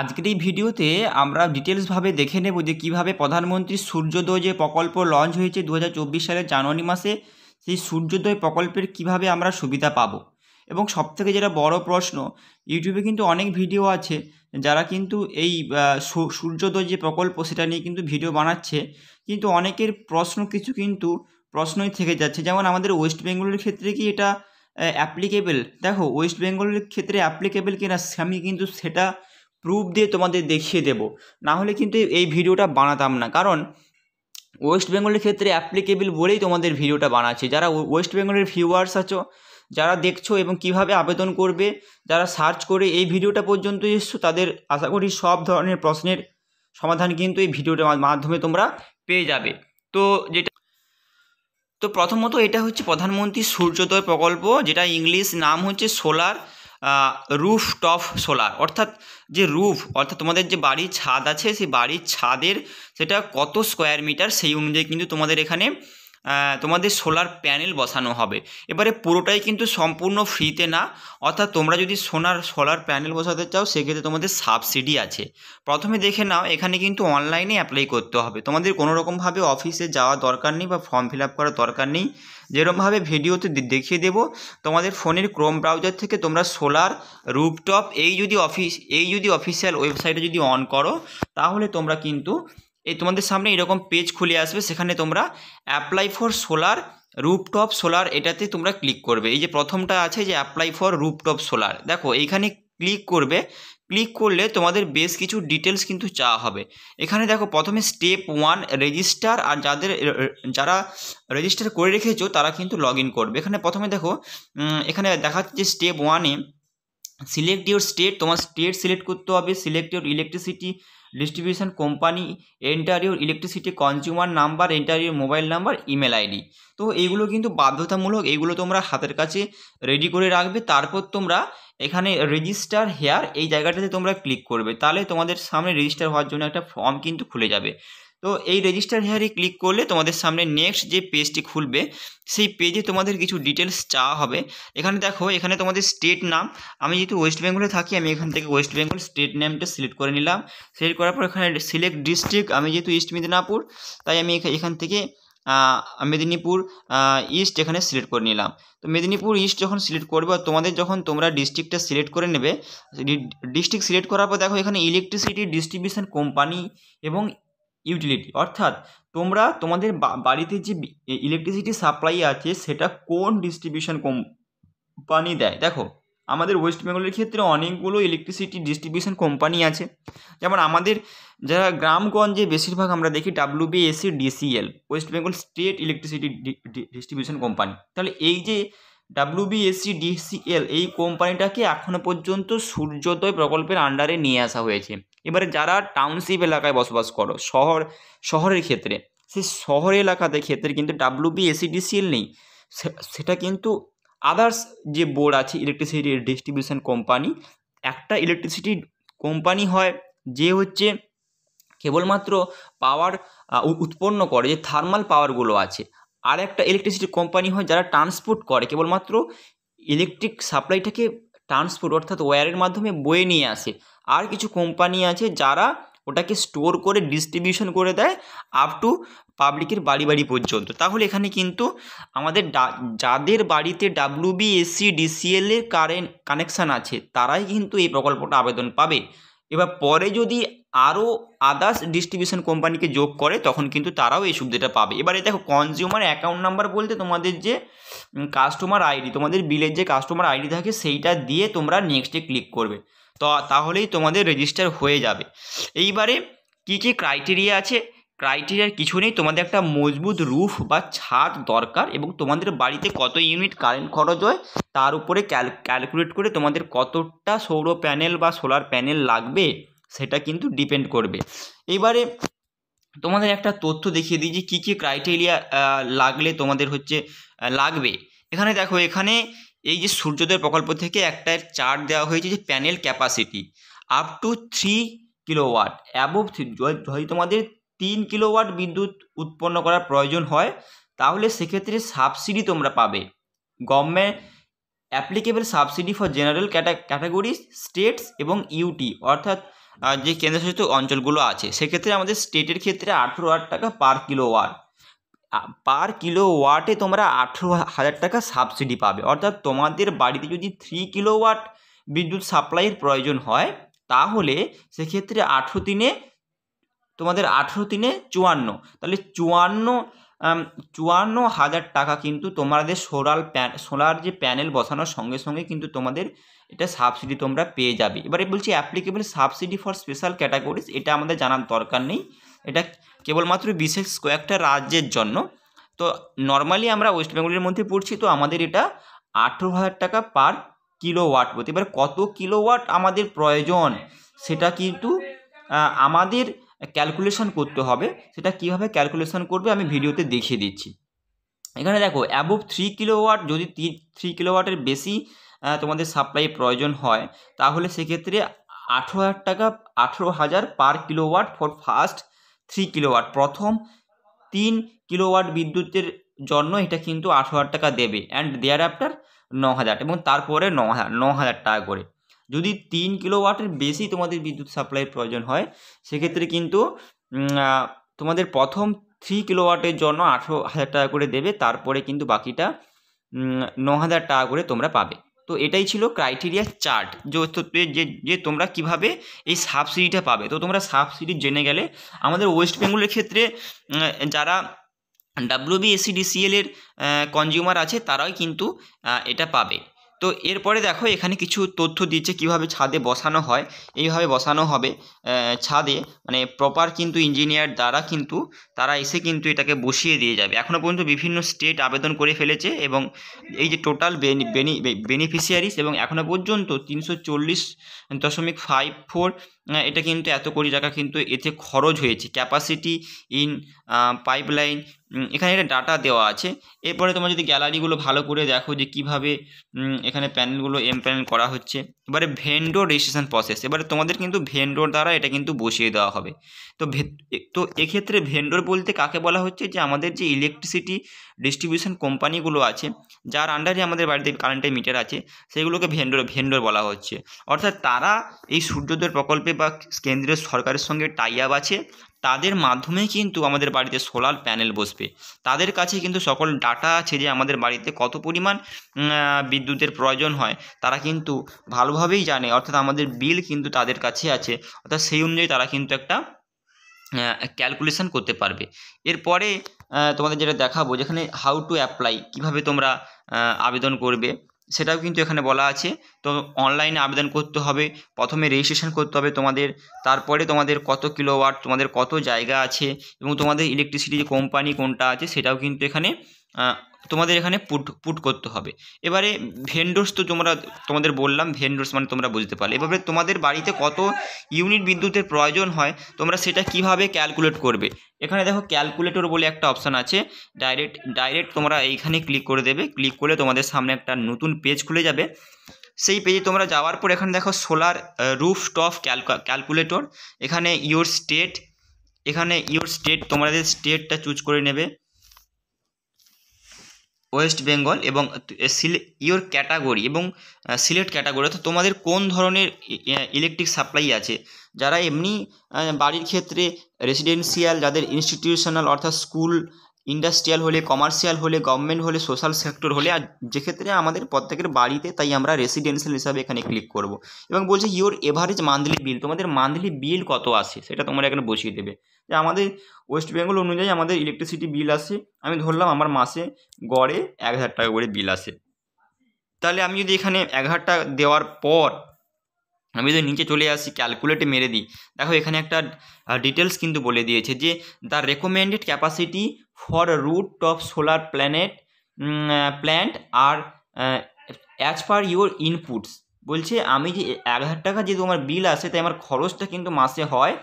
আজকের এই ভিডিওতে আমরা ডিটেলসভাবে দেখে নেব যে কীভাবে প্রধানমন্ত্রী সূর্যোদয় যে প্রকল্প লঞ্চ হয়েছে দু সালের জানুয়ারি মাসে সেই সূর্যোদয় প্রকল্পের কিভাবে আমরা সুবিধা পাব এবং সবথেকে যেটা বড় প্রশ্ন ইউটিউবে কিন্তু অনেক ভিডিও আছে যারা কিন্তু এই সূর্যোদয় যে প্রকল্প সেটা নিয়ে কিন্তু ভিডিও বানাচ্ছে কিন্তু অনেকের প্রশ্ন কিছু কিন্তু প্রশ্নই থেকে যাচ্ছে যেমন আমাদের ওয়েস্ট বেঙ্গলের ক্ষেত্রে কি এটা অ্যাপ্লিকেবেল দেখো ওয়েস্ট বেঙ্গলের ক্ষেত্রে অ্যাপ্লিকেবেল কিনা আমি কিন্তু সেটা প্রুফ দিয়ে তোমাদের দেখিয়ে দেব না হলে কিন্তু এই ভিডিওটা বানাতাম না কারণ ওয়েস্ট বেঙ্গলের ক্ষেত্রে অ্যাপ্লিকেবল বলেই তোমাদের ভিডিওটা বানাচ্ছি যারা ওয়েস্ট বেঙ্গলের ভিউয়ার্স আছো যারা দেখছো এবং কিভাবে আবেদন করবে যারা সার্চ করে এই ভিডিওটা পর্যন্ত এসছো তাদের আশা করি সব ধরনের প্রশ্নের সমাধান কিন্তু এই ভিডিওটার মাধ্যমে তোমরা পেয়ে যাবে তো যেটা তো প্রথমত এটা হচ্ছে প্রধানমন্ত্রী সূর্যোদয় প্রকল্প যেটা ইংলিশ নাম হচ্ছে সোলার রুফ টপ সোলার অর্থাৎ যে রুফ অর্থাৎ তোমাদের যে বাড়ির ছাদ আছে সেই বাড়ির ছাদের সেটা কত স্কোয়ার মিটার সেই অনুযায়ী কিন্তু তোমাদের এখানে তোমাদের সোলার প্যানেল বসানো হবে এবারে পুরোটাই কিন্তু সম্পূর্ণ ফ্রিতে না অর্থাৎ তোমরা যদি সোনার সোলার প্যানেল বসাতে চাও সেক্ষেত্রে তোমাদের সাবসিডি আছে প্রথমে দেখে নাও এখানে কিন্তু অনলাইনে অ্যাপ্লাই করতে হবে তোমাদের কোনো রকমভাবে অফিসে যাওয়া দরকার নেই বা ফর্ম ফিল আপ করার দরকার নেই যেরকমভাবে ভিডিওতে দেখিয়ে দেব তোমাদের ফোনের ক্রোম ব্রাউজার থেকে তোমরা সোলার রুপটপ এই যদি অফিস এই যদি অফিসিয়াল ওয়েবসাইটে যদি অন করো তাহলে তোমরা কিন্তু এই তোমাদের সামনে এরকম পেজ খুলে আসবে সেখানে তোমরা apply for solar rooftop solar এটাতে তোমরা ক্লিক করবে এই যে প্রথমটা আছে যে অ্যাপ্লাই ফর রুপটপ সোলার দেখো এইখানে ক্লিক করবে ক্লিক করলে তোমাদের বেশ কিছু ডিটেলস কিন্তু চাওয়া হবে এখানে দেখো প্রথমে স্টেপ ওয়ান রেজিস্টার আর যাদের যারা রেজিস্টার করে রেখেছো তারা কিন্তু লগ করবে এখানে প্রথমে দেখো এখানে দেখাচ্ছে যে স্টেপ ওয়ানে সিলেক্ট ইউর স্টেট তোমার স্টেট সিলেক্ট করতে হবে select your electricity distribution company enter your electricity consumer number enter your mobile number email ID তো এগুলো কিন্তু বাধ্যতামূলক এইগুলো তোমরা হাতের কাছে রেডি করে রাখবে তারপর তোমরা এখানে রেজিস্টার হেয়ার এই জায়গাটাতে তোমরা ক্লিক করবে তাহলে তোমাদের সামনে রেজিস্টার হওয়ার জন্য একটা ফর্ম কিন্তু খুলে যাবে তো এই রেজিস্টার হেয়ারে ক্লিক করলে তোমাদের সামনে নেক্সট যে পেজটি খুলবে সেই পেজে তোমাদের কিছু ডিটেলস চাওয়া হবে এখানে দেখো এখানে তোমাদের স্টেট নাম আমি যেহেতু ওয়েস্ট বেঙ্গলে থাকি আমি এখান থেকে ওয়েস্ট বেঙ্গল স্টেট নেমটা সিলেক্ট করে নিলাম সিলেক্ট করার পর এখানে সিলেক্ট ডিস্ট্রিক্ট আমি যেহেতু ইস্ট মেদিনীপুর তাই আমি এখান থেকে মেদিনীপুর ইস্ট এখানে সিলেক্ট করে নিলাম তো মেদিনীপুর ইস্ট যখন সিলেক্ট করবে তোমাদের যখন তোমরা ডিস্ট্রিক্টটা সিলেক্ট করে নেবে ডিস্ট্রিক্ট সিলেক্ট করার পর দেখো এখানে ইলেকট্রিসিটি ডিস্ট্রিবিউশন কোম্পানি এবং ইউটিলিটি অর্থাৎ তোমরা তোমাদের বাড়িতে যে ইলেকট্রিসিটি সাপ্লাই আছে সেটা কোন ডিস্ট্রিবিউশন কোম্পানি দেয় দেখো আমাদের ওয়েস্ট বেঙ্গলের ক্ষেত্রে অনেকগুলো ইলেকট্রিসিটি ডিস্ট্রিবিউশন কোম্পানি আছে যেমন আমাদের যারা গ্রামগঞ্জে বেশিরভাগ আমরা দেখি WBSC DCL West Bengal state electricity distribution company তাহলে এই যে ডাব্লিউবিএসসি ডিসিএল এই কোম্পানিটাকে এখনও পর্যন্ত সূর্যোদয় প্রকল্পের আন্ডারে নিয়ে আসা হয়েছে এবারে যারা টাউনশিপ এলাকায় বসবাস করো শহর শহরের ক্ষেত্রে সে শহর এলাকাতে ক্ষেত্রে কিন্তু ডাব্লিউবি এসিডিসিএল নেই সেটা কিন্তু আদার্স যে বোর্ড আছে ইলেকট্রিসিটি ডিস্ট্রিবিউশন কোম্পানি একটা ইলেকট্রিসিটি কোম্পানি হয় যে হচ্ছে কেবলমাত্র পাওয়ার উৎপন্ন করে যে থার্মাল পাওয়ারগুলো আছে আর একটা ইলেকট্রিসিটি কোম্পানি হয় যারা ট্রান্সপোর্ট করে কেবলমাত্র ইলেকট্রিক সাপ্লাইটাকে ট্রান্সপোর্ট অর্থাৎ ওয়্যারের মাধ্যমে বয়ে নিয়ে আসে আর কিছু কোম্পানি আছে যারা ওটাকে স্টোর করে ডিস্ট্রিবিউশন করে দেয় আপ টু পাবলিকের বাড়ি বাড়ি পর্যন্ত তাহলে এখানে কিন্তু আমাদের যাদের বাড়িতে বি এসি ডিসিএল এর কারেন্ট কানেকশান আছে তারাই কিন্তু এই প্রকল্পটা আবেদন পাবে এবার পরে যদি আরও আদার্স ডিস্ট্রিবিউশন কোম্পানিকে যোগ করে তখন কিন্তু তারাও এই সুবিধাটা পাবে এবারে দেখো কনজিউমার অ্যাকাউন্ট নাম্বার বলতে তোমাদের যে কাস্টমার আইডি তোমাদের বিলের যে কাস্টমার আইডি থাকে সেইটা দিয়ে তোমরা নেক্সটে ক্লিক করবে তো তাহলেই তোমাদের রেজিস্টার হয়ে যাবে এইবারে কী কী ক্রাইটেরিয়া আছে ক্রাইটেরিয়ার কিছু নেই তোমাদের একটা মজবুত রুফ বা ছাদ দরকার এবং তোমাদের বাড়িতে কত ইউনিট কারেন্ট খরচ হয় তার উপরে ক্যালকুলেট করে তোমাদের কতটা সৌর প্যানেল বা সোলার প্যানেল লাগবে সেটা কিন্তু ডিপেন্ড করবে এবারে তোমাদের একটা তথ্য দেখিয়ে দিই যে কী কী ক্রাইটেরিয়া লাগলে তোমাদের হচ্ছে লাগবে এখানে দেখো এখানে এই যে সূর্যোদয় প্রকল্প থেকে একটা চার্ট দেওয়া হয়েছে যে panel capacity up to three kilowatt above three যদি তোমাদের তিন কিলোওয়াট বিদ্যুৎ উৎপন্ন করার প্রয়োজন হয় তাহলে সেক্ষেত্রে সাবসিডি তোমরা পাবে government applicable subsidy for general categories states এবং ইউটি অর্থাৎ যে কেন্দ্রশাসিত অঞ্চলগুলো আছে সেক্ষেত্রে আমাদের স্টেটের ক্ষেত্রে আঠেরো হাজার টাকা পার কিলো ওয়াট পার কিলো ওয়াটে তোমরা আঠেরো হাজার টাকা সাবসিডি পাবে অর্থাৎ তোমাদের বাড়িতে যদি থ্রি কিলো ওয়াট বিদ্যুৎ সাপ্লাইয়ের প্রয়োজন হয় তাহলে সেক্ষেত্রে আঠেরো দিনে তোমাদের আঠেরো দিনে চুয়ান্ন তাহলে চুয়ান্ন চুয়ান্ন হাজার টাকা কিন্তু তোমাদের সোলার প্যান সোলার যে প্যানেল বসানোর সঙ্গে সঙ্গে কিন্তু তোমাদের এটা সাবসিডি তোমরা পেয়ে যাবে এবারে বলছি applicable subsidy for special categories এটা আমাদের জানার দরকার নেই এটা কেবলমাত্র বিশেষ কয়েকটা রাজ্যের জন্য তো নর্মালি আমরা ওয়েস্ট বেঙ্গলের মধ্যে পড়ছি তো আমাদের এটা আঠেরো হাজার টাকা পার কিলোওয়াট প্রতি এবার কত কিলোওয়াট আমাদের প্রয়োজন সেটা কিন্তু আমাদের ক্যালকুলেশন করতে হবে সেটা কিভাবে ক্যালকুলেশন করবে আমি ভিডিওতে দেখিয়ে দিচ্ছি এখানে দেখো অ্যাবোভ থ্রি কিলোওয়াট যদি থ্রি কিলোওয়াটের বেশি তোমাদের সাপ্লাই প্রয়োজন হয় তাহলে সেক্ষেত্রে আঠেরো হাজার টাকা আঠেরো হাজার per kilowatt for first three kilowatt প্রথম তিন কিলোওয়াট বিদ্যুতের জন্য এটা কিন্তু আঠেরো হাজার টাকা দেবে অ্যান্ড দেয়ার আফটার ন হাজার এবং তারপরে ন হাজার ন হাজার টাকা করে যদি তিন কিলোওয়াটের বেশি তোমাদের বিদ্যুৎ সাপ্লাইয়ের প্রয়োজন হয় সেক্ষেত্রে কিন্তু তোমাদের প্রথম থ্রি কিলোওয়াটের জন্য আঠেরো হাজার টাকা করে দেবে তারপরে কিন্তু বাকিটা ন হাজার টাকা করে তোমরা পাবে তো এটাই ছিল ক্রাইটেরিয়া চার্ট যে যে তোমরা কিভাবে এই সাবসিডিটা পাবে তো তোমরা সাবসিডি জেনে গেলে আমাদের ওয়েস্ট বেঙ্গলের ক্ষেত্রে যারা ডাব্লিউবিএসসিডিসিএল এর কনজিউমার আছে তারাই কিন্তু এটা পাবে তো এরপরে দেখো এখানে কিছু তথ্য দিচ্ছে কিভাবে ছাদে বসানো হয় এইভাবে বসানো হবে ছাদে মানে প্রপার কিন্তু ইঞ্জিনিয়ার দ্বারা কিন্তু তারা এসে কিন্তু এটাকে বসিয়ে দিয়ে যাবে এখনও পর্যন্ত বিভিন্ন স্টেট আবেদন করে ফেলেছে এবং এই যে টোটাল বেনিফিশিয়ারিস এবং এখনও পর্যন্ত তিনশো চল্লিশ দশমিক ফাইভ ফোর এটা কিন্তু এত কোটি টাকা কিন্তু এতে খরচ হয়েছে ক্যাপাসিটি ইন পাইপলাইন এখানে একটা ডাটা দেওয়া আছে এরপরে তোমার যদি গ্যালারিগুলো ভালো করে দেখো যে কিভাবে এখানে প্যানেলগুলো এম প্যানেল করা হচ্ছে এবারে ভেন্ডোর রেজিস্ট্রেশন প্রসেস এবারে তোমাদের কিন্তু ভেন্ডোর দ্বারা এটা কিন্তু বসিয়ে দেওয়া হবে তো তো এক্ষেত্রে ভেন্ডোর বলতে কাকে বলা হচ্ছে যে আমাদের যে ইলেকট্রিসিটি ডিস্ট্রিবিউশন কোম্পানিগুলো আছে যার আন্ডারে আমাদের বাড়িতে কারেন্টের মিটার আছে সেগুলোকে ভেন্ডোর ভেন্ডোর বলা হচ্ছে অর্থাৎ তারা এই সূর্যোদয় প্রকল্পে বা কেন্দ্রীয় সরকারের সঙ্গে টাই আপ আছে তাদের মাধ্যমেই কিন্তু আমাদের বাড়িতে সোলার প্যানেল বসবে তাদের কাছে কিন্তু সকল ডাটা আছে যে আমাদের বাড়িতে কত পরিমাণ বিদ্যুতের প্রয়োজন হয় তারা কিন্তু ভালোভাবেই জানে অর্থাৎ আমাদের বিল কিন্তু তাদের কাছে আছে অর্থাৎ সেই অনুযায়ী তারা কিন্তু একটা ক্যালকুলেশান করতে পারবে এরপরে তোমাদের যেটা দেখাবো যেখানে হাউ টু অ্যাপ্লাই কীভাবে তোমরা আবেদন করবে সেটাও কিন্তু এখানে বলা আছে তো অনলাইনে আবেদন করতে হবে প্রথমে রেজিস্ট্রেশন করতে হবে তোমাদের তারপরে তোমাদের কত কিলোওয়াট তোমাদের কত জায়গা আছে এবং তোমাদের ইলেকট্রিসিটি কোম্পানি কোনটা আছে সেটাও কিন্তু এখানে তোমাদের এখানে পুট পুট করতে হবে এবারে ভেন্ডোর্স তো তোমরা তোমাদের বললাম ভেন্ডোর্স মানে তোমরা বুঝতে পারলে এভাবে তোমাদের বাড়িতে কত ইউনিট বিদ্যুতের প্রয়োজন হয় তোমরা সেটা কিভাবে ক্যালকুলেট করবে এখানে দেখো ক্যালকুলেটর বলে একটা অপশান আছে ডাইরেক্ট ডাইরেক্ট তোমরা এইখানে ক্লিক করে দেবে ক্লিক করলে তোমাদের সামনে একটা নতুন পেজ খুলে যাবে সেই পেজে তোমরা যাওয়ার পর এখানে দেখো সোলার রুফ টফ ক্যালকুলেটর এখানে ইওর স্টেট এখানে ইওর স্টেট তোমাদের স্টেটটা চুজ করে নেবে ওয়েস্ট বেঙ্গল এবং ইওর ক্যাটাগরি এবং সিলেট ক্যাটাগরি অর্থাৎ তোমাদের কোন ধরনের ইলেকট্রিক সাপ্লাই আছে যারা এমনি বাড়ির ক্ষেত্রে রেসিডেন্সিয়াল যাদের ইনস্টিটিউশনাল অর্থাৎ স্কুল ইন্ডাস্ট্রিয়াল হলে কমার্শিয়াল হলে গভর্নমেন্ট হলে সোশ্যাল সেক্টর হলে আর যেক্ষেত্রে আমাদের প্রত্যেকের বাড়িতে তাই আমরা রেসিডেন্সিয়াল হিসাবে এখানে ক্লিক করব এবং বলছে ইওর এভারেজ মান্থলি বিল তোমাদের মান্থলি বিল কত আসে সেটা তোমরা এখানে বসিয়ে দেবে যে আমাদের ওয়েস্ট বেঙ্গল অনুযায়ী আমাদের ইলেকট্রিসিটি বিল আসে আমি ধরলাম আমার মাসে গড়ে এক হাজার টাকা করে বিল আসে তাহলে আমি যদি এখানে এক হাজার টাকা দেওয়ার পর আমি যদি নিচে চলে আসি ক্যালকুলেটে মেরে দিই দেখো এখানে একটা ডিটেলস কিন্তু বলে দিয়েছে যে the recommended capacity for root of solar planet plant আর অ্যাজ পার ইউর ইনপুটস বলছে আমি যে এক হাজার টাকা যেহেতু আমার বিল আসে তাই আমার খরচটা কিন্তু মাসে হয়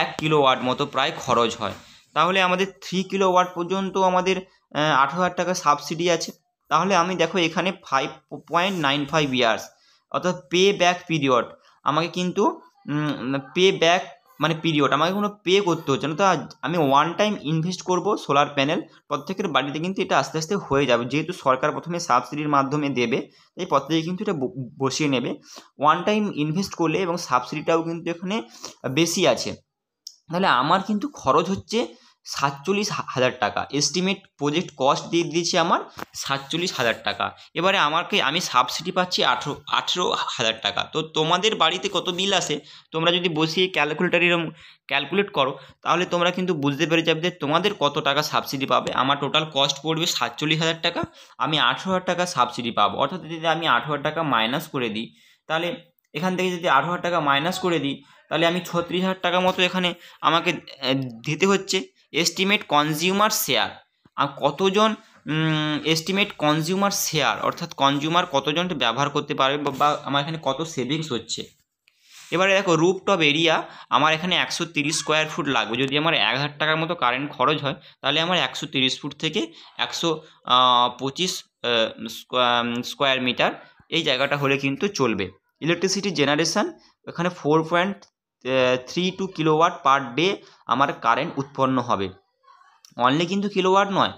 এক কিলোওয়াট মতো প্রায় খরচ হয় তাহলে আমাদের থ্রি কিলোওয়াট পর্যন্ত আমাদের আঠারো হাজার টাকা সাবসিডি আছে তাহলে আমি দেখো এখানে five point nine five years অর্থাৎ পে ব্যাক পিরিয়ড আমাকে কিন্তু পে ব্যাক মানে পিরিয়ড আমাকে কোনো পে করতে হচ্ছে না তো আমি ওয়ান টাইম ইনভেস্ট করব সোলার প্যানেল প্রত্যেকের বাড়িতে কিন্তু এটা আস্তে আস্তে হয়ে যাবে যেহেতু সরকার প্রথমে সাবসিডির মাধ্যমে দেবে তাই প্রত্যেকে কিন্তু এটা বসিয়ে নেবে ওয়ান টাইম ইনভেস্ট করলে এবং সাবসিডিটাও কিন্তু এখানে বেশি আছে তাহলে আমার কিন্তু খরচ হচ্ছে সাতচল্লিশ হাজার টাকা এস্টিমেট প্রজেক্ট কস্ট দিয়ে দিয়েছে আমার সাতচল্লিশ হাজার টাকা এবারে আমাকে আমি সাবসিডি পাচ্ছি আঠেরো আঠেরো হাজার টাকা তো তোমাদের বাড়িতে কত বিল আসে তোমরা যদি বসিয়ে ক্যালকুলেটার এরম ক্যালকুলেট করো তাহলে তোমরা কিন্তু বুঝতে পেরে যাবে যে তোমাদের কত টাকা সাবসিডি পাবে আমার টোটাল কস্ট পড়বে সাতচল্লিশ হাজার টাকা আমি আঠেরো হাজার টাকা সাবসিডি পাবো অর্থাৎ যদি আমি আঠেরো হাজার টাকা মাইনাস করে দিই তাহলে এখান থেকে যদি আঠেরো হাজার টাকা মাইনাস করে দিই তাহলে আমি ছত্রিশ হাজার টাকা মতো এখানে আমাকে দিতে হচ্ছে এস্টিমেট কনজিউমার শেয়ার আর কতজন এস্টিমেট কনজিউমার শেয়ার অর্থাৎ কনজিউমার কতজন ব্যবহার করতে পারবে বা আমার এখানে কত সেভিংস হচ্ছে এবারে দেখো রুপটপ এরিয়া আমার এখানে একশো তিরিশ স্কোয়ার ফুট লাগবে যদি আমার এক হাজার টাকার মতো কারেন্ট খরচ হয় তাহলে আমার একশো তিরিশ ফুট থেকে একশো পঁচিশ স্কোয়ার মিটার এই জায়গাটা হলে কিন্তু চলবে ইলেকট্রিসিটি জেনারেশান এখানে four point three two kilowatt per day আমার কারেন্ট উৎপন্ন হবে অনলি কিন্তু কিলোওয়াট নয়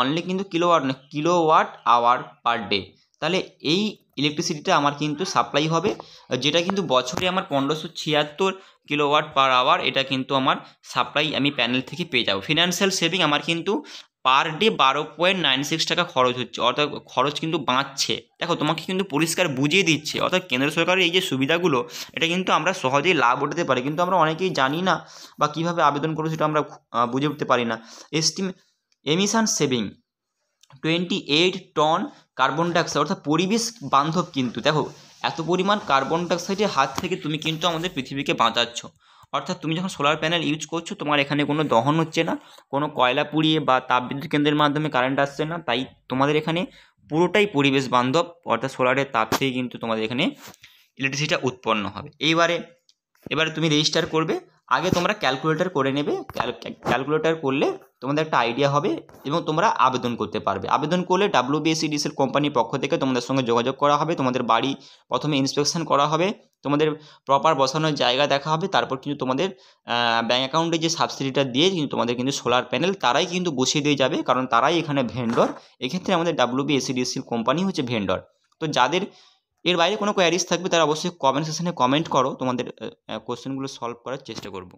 অনলি কিন্তু কিলোওয়াট নয় কিলোওয়াট আওয়ার পার ডে তাহলে এই ইলেকট্রিসিটিটা আমার কিন্তু সাপ্লাই হবে যেটা কিন্তু বছরে আমার পনেরোশো ছিয়াত্তর কিলোওয়াট পার আওয়ার এটা কিন্তু আমার সাপ্লাই আমি প্যানেল থেকে পেয়ে যাবো ফিনান্সিয়াল সেভিং আমার কিন্তু পার ডে বারো পয়েন্ট নাইন সিক্স টাকা খরচ হচ্ছে অর্থাৎ খরচ কিন্তু বাঁচছে দেখো তোমাকে কিন্তু পরিষ্কার বুঝিয়ে দিচ্ছে অর্থাৎ কেন্দ্র সরকারের এই যে সুবিধাগুলো এটা কিন্তু আমরা সহজেই লাভ উঠাতে পারি কিন্তু আমরা অনেকেই জানি না বা কীভাবে আবেদন করবো সেটা আমরা বুঝে উঠতে পারি না estimate emission saving twenty eight ton carbon dioxide অর্থাৎ পরিবেশ বান্ধব কিন্তু দেখো এত পরিমাণ কার্বন ডাইঅক্সাইডের হাত থেকে তুমি কিন্তু আমাদের পৃথিবীকে বাঁচাচ্ছ অর্থাৎ তুমি যখন সোলার প্যানেল ইউজ করছো তোমার এখানে কোনো দহন হচ্ছে না কোনো কয়লা পুড়িয়ে বা তাপবিদ্যুৎ কেন্দ্রের মাধ্যমে কারেন্ট আসছে না তাই তোমাদের এখানে পুরোটাই পরিবেশ বান্ধব অর্থাৎ সোলারের তাপ থেকে কিন্তু তোমাদের এখানে ইলেকট্রিসিটিটা উৎপন্ন হবে এইবারে এবারে তুমি রেজিস্টার করবে আগে তোমরা ক্যালকুলেটর করে নেবে ক্যালকুলেটর করলে তোমাদের একটা আইডিয়া হবে এবং তোমরা আবেদন করতে পারবে আবেদন করলে ডাব্লিউবিএসিডিসির কোম্পানির পক্ষ থেকে তোমাদের সঙ্গে যোগাযোগ করা হবে তোমাদের বাড়ি প্রথমে ইন্সপেকশন করা হবে তোমাদের প্রপার বসানোর জায়গা দেখা হবে তারপর কিন্তু তোমাদের ব্যাঙ্ক অ্যাকাউন্টে যে সাবসিডিটা দিয়ে কিন্তু তোমাদের কিন্তু সোলার প্যানেল তারাই কিন্তু বসিয়ে দিয়ে যাবে কারণ তারাই এখানে ভেন্ডর এক্ষেত্রে আমাদের ডাব্লিউবিএসিডিসির কোম্পানি হচ্ছে ভেন্ডর তো যাদের এর বাইরে কোনো কোয়ারিজ থাকবে তারা অবশ্যই কমেন্ট সেকশানে কমেন্ট করো তোমাদের কোশ্চেনগুলো সলভ করার চেষ্টা করবো